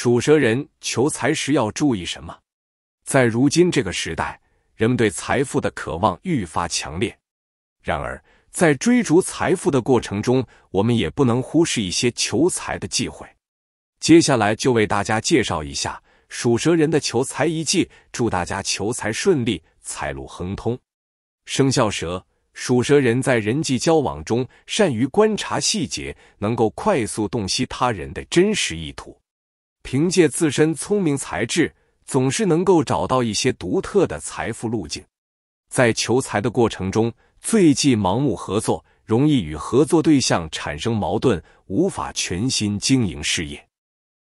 属蛇人求财时要注意什么？在如今这个时代，人们对财富的渴望愈发强烈。然而，在追逐财富的过程中，我们也不能忽视一些求财的忌讳。接下来就为大家介绍一下属蛇人的求财一忌，祝大家求财顺利，财路亨通。生肖蛇，属蛇人在人际交往中善于观察细节，能够快速洞悉他人的真实意图。凭借自身聪明才智，总是能够找到一些独特的财富路径。在求财的过程中，最忌盲目合作，容易与合作对象产生矛盾，无法全心经营事业。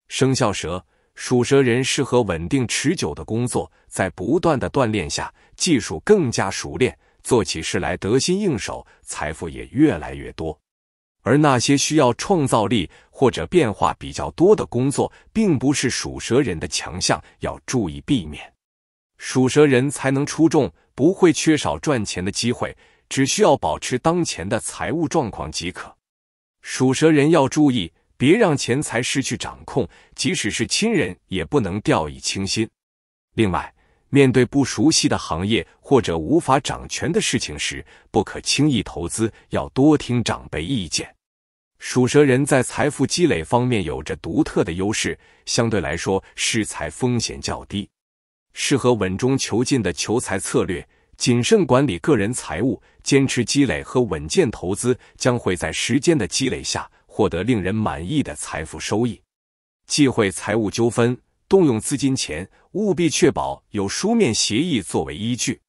生肖蛇，属蛇人适合稳定持久的工作，在不断的锻炼下，技术更加熟练，做起事来得心应手，财富也越来越多。而那些需要创造力或者变化比较多的工作，并不是属蛇人的强项，要注意避免。属蛇人才能出众，不会缺少赚钱的机会，只需要保持当前的财务状况即可。属蛇人要注意，别让钱财失去掌控，即使是亲人也不能掉以轻心。另外，面对不熟悉的行业或者无法掌权的事情时，不可轻易投资，要多听长辈意见。属蛇人在财富积累方面有着独特的优势，相对来说，施财风险较低，适合稳中求进的求财策略。谨慎管理个人财务，坚持积累和稳健投资，将会在时间的积累下获得令人满意的财富收益。忌讳财务纠纷。动用资金前，务必确保有书面协议作为依据。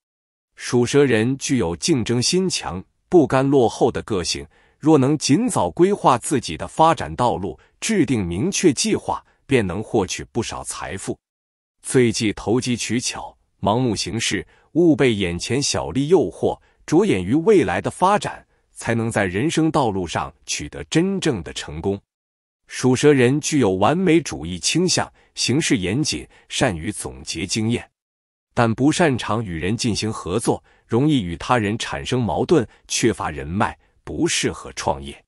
属蛇人具有竞争心强、不甘落后的个性，若能尽早规划自己的发展道路，制定明确计划，便能获取不少财富。最忌投机取巧、盲目行事，勿被眼前小利诱惑，着眼于未来的发展，才能在人生道路上取得真正的成功。属蛇人具有完美主义倾向，行事严谨，善于总结经验，但不擅长与人进行合作，容易与他人产生矛盾，缺乏人脉，不适合创业。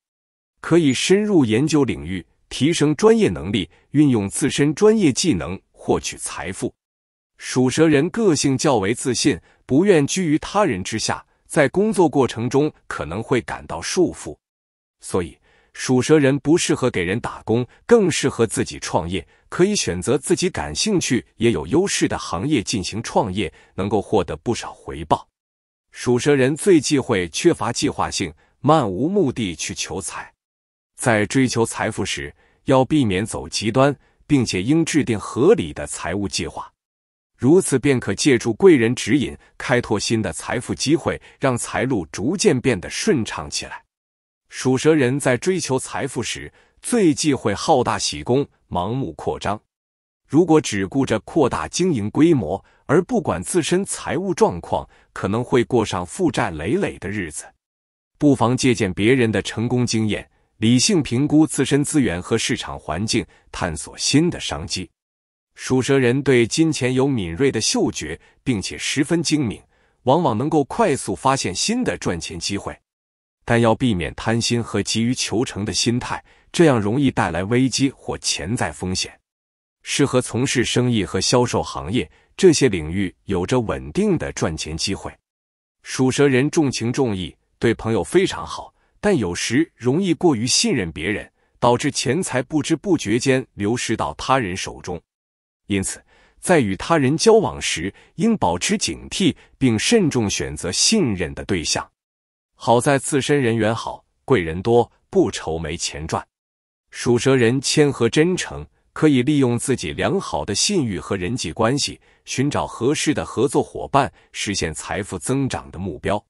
可以深入研究领域，提升专业能力，运用自身专业技能获取财富。属蛇人个性较为自信，不愿居于他人之下，在工作过程中可能会感到束缚，所以。属蛇人不适合给人打工，更适合自己创业。可以选择自己感兴趣也有优势的行业进行创业，能够获得不少回报。属蛇人最忌讳缺乏计划性，漫无目的去求财。在追求财富时，要避免走极端，并且应制定合理的财务计划。如此便可借助贵人指引，开拓新的财富机会，让财路逐渐变得顺畅起来。属蛇人在追求财富时，最忌讳好大喜功、盲目扩张。如果只顾着扩大经营规模，而不管自身财务状况，可能会过上负债累累的日子。不妨借鉴别人的成功经验，理性评估自身资源和市场环境，探索新的商机。属蛇人对金钱有敏锐的嗅觉，并且十分精明，往往能够快速发现新的赚钱机会。但要避免贪心和急于求成的心态，这样容易带来危机或潜在风险。适合从事生意和销售行业，这些领域有着稳定的赚钱机会。属蛇人重情重义，对朋友非常好，但有时容易过于信任别人，导致钱财不知不觉间流失到他人手中。因此，在与他人交往时，应保持警惕，并慎重选择信任的对象。好在自身人缘好，贵人多，不愁没钱赚。属蛇人谦和真诚，可以利用自己良好的信誉和人际关系，寻找合适的合作伙伴，实现财富增长的目标。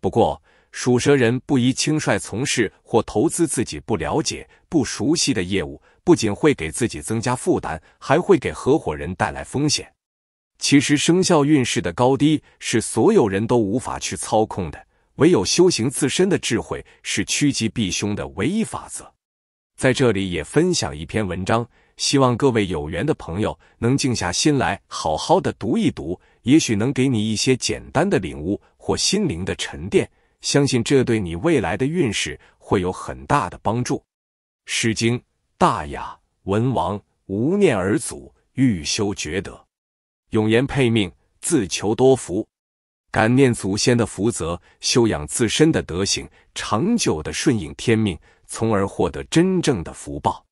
不过，属蛇人不宜轻率从事或投资自己不了解、不熟悉的业务，不仅会给自己增加负担，还会给合伙人带来风险。其实，生肖运势的高低是所有人都无法去操控的。唯有修行自身的智慧是趋吉避凶的唯一法则。在这里也分享一篇文章，希望各位有缘的朋友能静下心来好好的读一读，也许能给你一些简单的领悟或心灵的沉淀，相信这对你未来的运势会有很大的帮助。《诗经·大雅·文王》：“无念而祖，欲修觉德，永言配命，自求多福。”感念祖先的福泽，修养自身的德行，长久的顺应天命，从而获得真正的福报。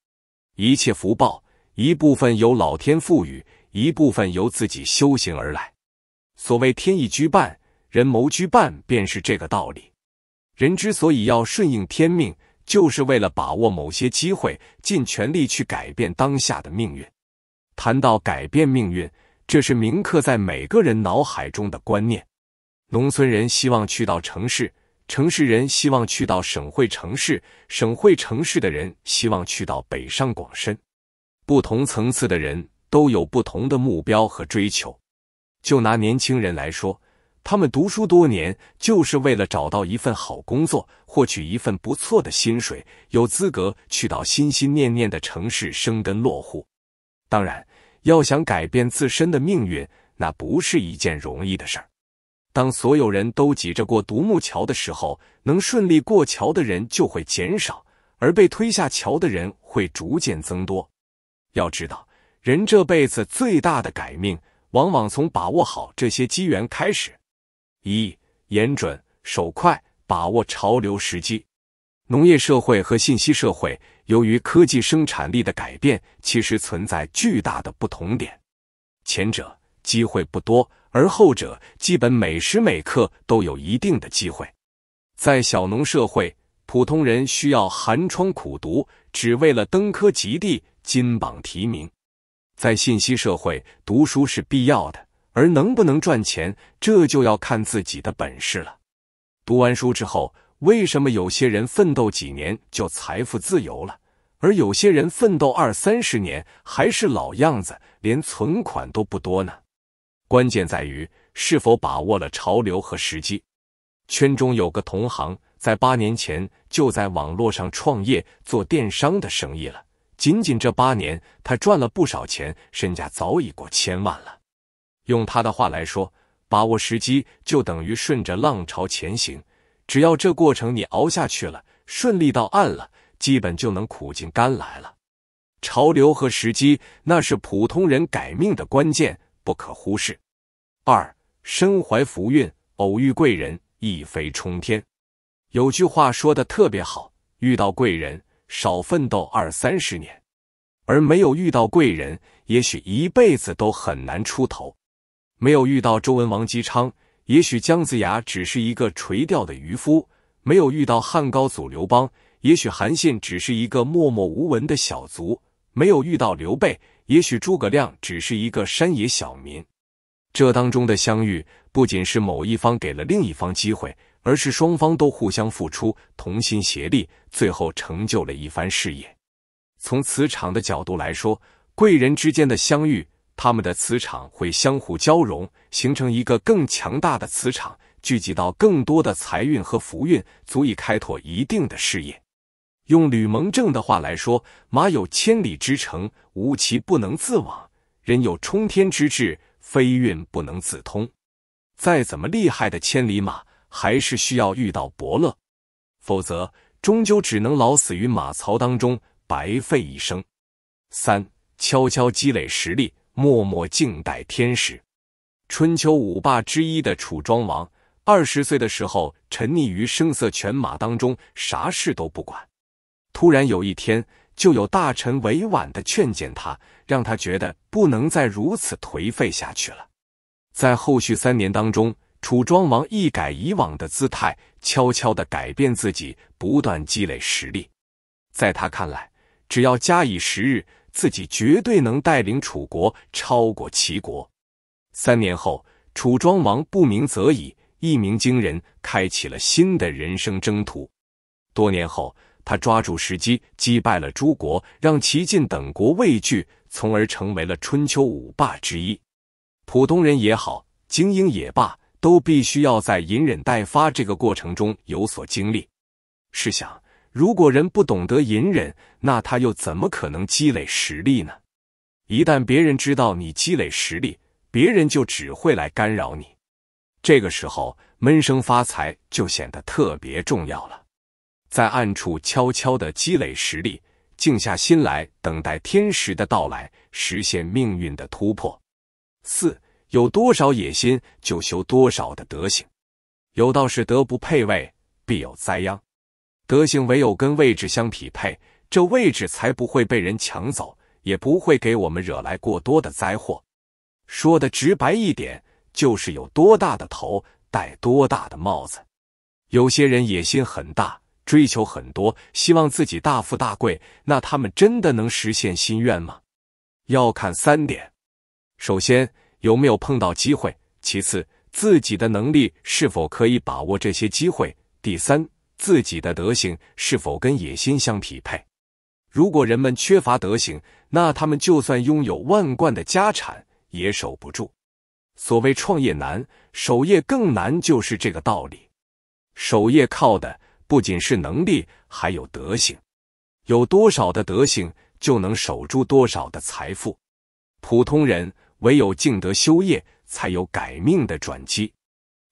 一切福报，一部分由老天赋予，一部分由自己修行而来。所谓“天意居半，人谋居半”，便是这个道理。人之所以要顺应天命，就是为了把握某些机会，尽全力去改变当下的命运。谈到改变命运，这是铭刻在每个人脑海中的观念。农村人希望去到城市，城市人希望去到省会城市，省会城市的人希望去到北上广深。不同层次的人都有不同的目标和追求。就拿年轻人来说，他们读书多年，就是为了找到一份好工作，获取一份不错的薪水，有资格去到心心念念的城市生根落户。当然，要想改变自身的命运，那不是一件容易的事儿。当所有人都挤着过独木桥的时候，能顺利过桥的人就会减少，而被推下桥的人会逐渐增多。要知道，人这辈子最大的改命，往往从把握好这些机缘开始。一，眼准手快，把握潮流时机。农业社会和信息社会，由于科技生产力的改变，其实存在巨大的不同点。前者。机会不多，而后者基本每时每刻都有一定的机会。在小农社会，普通人需要寒窗苦读，只为了登科及第、金榜题名。在信息社会，读书是必要的，而能不能赚钱，这就要看自己的本事了。读完书之后，为什么有些人奋斗几年就财富自由了，而有些人奋斗二三十年还是老样子，连存款都不多呢？关键在于是否把握了潮流和时机。圈中有个同行，在八年前就在网络上创业做电商的生意了。仅仅这八年，他赚了不少钱，身价早已过千万了。用他的话来说，把握时机就等于顺着浪潮前行。只要这过程你熬下去了，顺利到岸了，基本就能苦尽甘来了。潮流和时机，那是普通人改命的关键。不可忽视。二身怀福运，偶遇贵人，一飞冲天。有句话说的特别好：遇到贵人，少奋斗二三十年；而没有遇到贵人，也许一辈子都很难出头。没有遇到周文王姬昌，也许姜子牙只是一个垂钓的渔夫；没有遇到汉高祖刘邦，也许韩信只是一个默默无闻的小卒；没有遇到刘备。也许诸葛亮只是一个山野小民，这当中的相遇不仅是某一方给了另一方机会，而是双方都互相付出，同心协力，最后成就了一番事业。从磁场的角度来说，贵人之间的相遇，他们的磁场会相互交融，形成一个更强大的磁场，聚集到更多的财运和福运，足以开拓一定的事业。用吕蒙正的话来说：“马有千里之程，无骑不能自往；人有冲天之志，非运不能自通。再怎么厉害的千里马，还是需要遇到伯乐，否则终究只能老死于马槽当中，白费一生。”三悄悄积累实力，默默静待天时。春秋五霸之一的楚庄王，二十岁的时候沉溺于声色犬马当中，啥事都不管。突然有一天，就有大臣委婉的劝谏他，让他觉得不能再如此颓废下去了。在后续三年当中，楚庄王一改以往的姿态，悄悄的改变自己，不断积累实力。在他看来，只要加以时日，自己绝对能带领楚国超过齐国。三年后，楚庄王不鸣则已，一鸣惊人，开启了新的人生征途。多年后。他抓住时机，击败了诸国，让齐晋等国畏惧，从而成为了春秋五霸之一。普通人也好，精英也罢，都必须要在隐忍待发这个过程中有所经历。试想，如果人不懂得隐忍，那他又怎么可能积累实力呢？一旦别人知道你积累实力，别人就只会来干扰你。这个时候，闷声发财就显得特别重要了。在暗处悄悄的积累实力，静下心来等待天时的到来，实现命运的突破。四，有多少野心就修多少的德行。有道是德不配位，必有灾殃。德行唯有跟位置相匹配，这位置才不会被人抢走，也不会给我们惹来过多的灾祸。说的直白一点，就是有多大的头戴多大的帽子。有些人野心很大。追求很多，希望自己大富大贵，那他们真的能实现心愿吗？要看三点：首先，有没有碰到机会；其次，自己的能力是否可以把握这些机会；第三，自己的德行是否跟野心相匹配。如果人们缺乏德行，那他们就算拥有万贯的家产，也守不住。所谓创业难，守业更难，就是这个道理。守业靠的。不仅是能力，还有德行，有多少的德行，就能守住多少的财富。普通人唯有静德修业，才有改命的转机。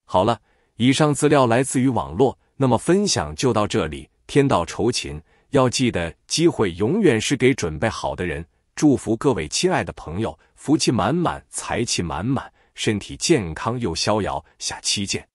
好了，以上资料来自于网络，那么分享就到这里。天道酬勤，要记得，机会永远是给准备好的人。祝福各位亲爱的朋友，福气满满，财气满满，身体健康又逍遥。下期见。